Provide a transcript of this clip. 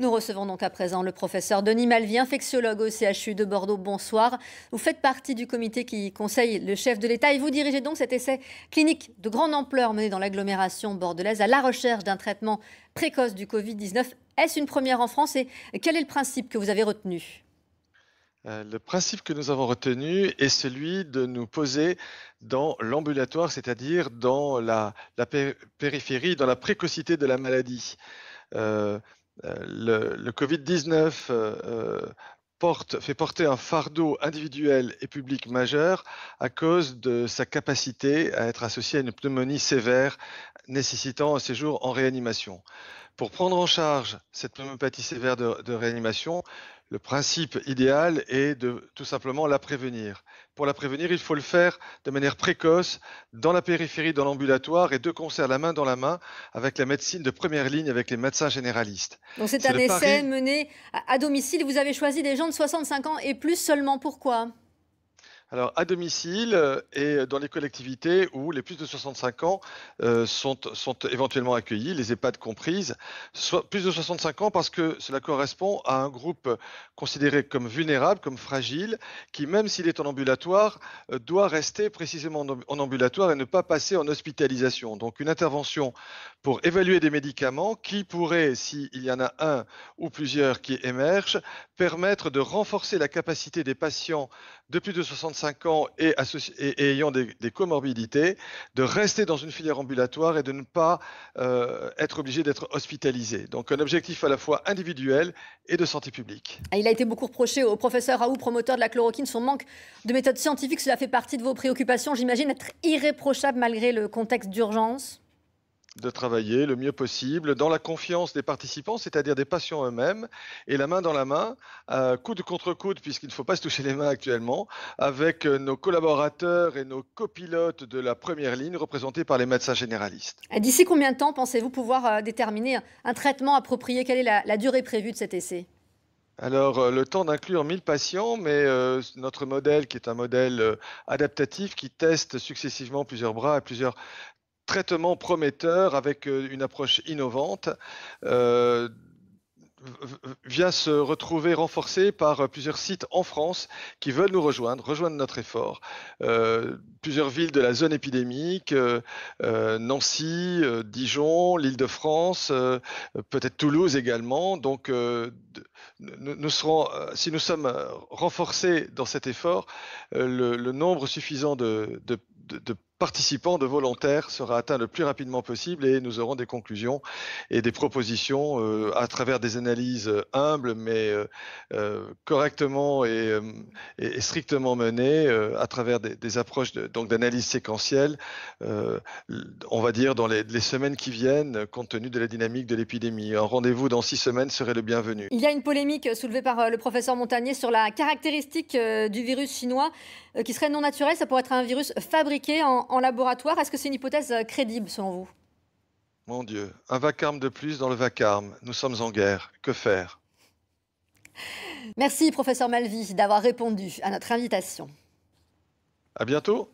Nous recevons donc à présent le professeur Denis Malvi, infectiologue au CHU de Bordeaux. Bonsoir. Vous faites partie du comité qui conseille le chef de l'État et vous dirigez donc cet essai clinique de grande ampleur mené dans l'agglomération bordelaise à la recherche d'un traitement précoce du Covid-19. Est-ce une première en France et quel est le principe que vous avez retenu euh, le principe que nous avons retenu est celui de nous poser dans l'ambulatoire, c'est-à-dire dans la, périphérie, dans la précocité de la maladie. Euh, euh, le, Covid-19 euh, euh, fait porter un fardeau individuel et public majeur à cause de sa capacité à être associé à une pneumonie sévère nécessitant un séjour en réanimation. Pour prendre en charge cette pneumopathie sévère de réanimation, le principe idéal est de tout simplement la prévenir. Pour la prévenir, il faut le faire de manière précoce, dans la périphérie, dans l'ambulatoire et de concert, la main dans la main, avec la médecine de première ligne, avec les médecins généralistes. Donc c'est un essai mené à domicile. Vous avez choisi des gens de 65 ans et plus seulement. Pourquoi alors, à domicile et dans les collectivités où les plus de 65 ans euh, sont, éventuellement accueillis, les EHPAD comprises, plus de 65 ans parce que cela correspond à un groupe considéré comme vulnérable, comme fragile, qui, même s'il est en ambulatoire, euh, doit rester précisément en ambulatoire et ne pas passer en hospitalisation. Donc, une intervention pour évaluer des médicaments qui pourrait, s'il y en a un ou plusieurs qui émergent, permettre de renforcer la capacité des patients de plus de 65 5 ans et, ayant des, comorbidités, de rester dans une filière ambulatoire et de ne pas euh, être obligé d'être hospitalisé. Donc un objectif à la fois individuel et de santé publique. Il a été beaucoup reproché au professeur Raoult, promoteur de la chloroquine, son manque de méthode scientifique. Cela fait partie de vos préoccupations, j'imagine, être irréprochable malgré le contexte d'urgence de travailler le mieux possible dans la confiance des participants, c'est-à-dire des patients eux-mêmes, et la main dans la main, euh, coude contre coude, puisqu'il ne faut pas se toucher les mains actuellement, avec euh, nos collaborateurs et nos copilotes de la première ligne, représentés par les médecins généralistes. D'ici combien de temps pensez-vous pouvoir euh, déterminer un traitement approprié Quelle est la, durée prévue de cet essai alors, le temps d'inclure 1000 patients, mais notre modèle, qui est un modèle adaptatif, qui teste successivement plusieurs bras et plusieurs traitement prometteur avec euh, une approche innovante euh, vient se retrouver renforcé par euh, plusieurs sites en France qui veulent nous rejoindre, rejoindre notre effort. plusieurs villes de la zone épidémique, Nancy, Dijon, l'Île-de-France, peut-être Toulouse également. Donc, si nous sommes renforcés dans cet effort, le, nombre suffisant de, de, de participants, de volontaires sera atteint le plus rapidement possible et nous aurons des conclusions et des propositions euh, à travers des analyses humbles mais euh, euh, correctement et, strictement menées à travers des, approches donc d'analyse séquentielle, on va dire dans les, les, semaines qui viennent compte tenu de la dynamique de l'épidémie. Un rendez-vous dans six semaines serait le bienvenu. Il y a une polémique soulevée par le professeur Montagnier sur la caractéristique du virus chinois qui serait non naturel. Ça pourrait être un virus fabriqué en en laboratoire. Est-ce que c'est une hypothèse euh, crédible selon vous Mon Dieu, un vacarme de plus dans le vacarme. Nous sommes en guerre. Que faire Merci, professeur Malvi, d'avoir répondu à notre invitation. À bientôt.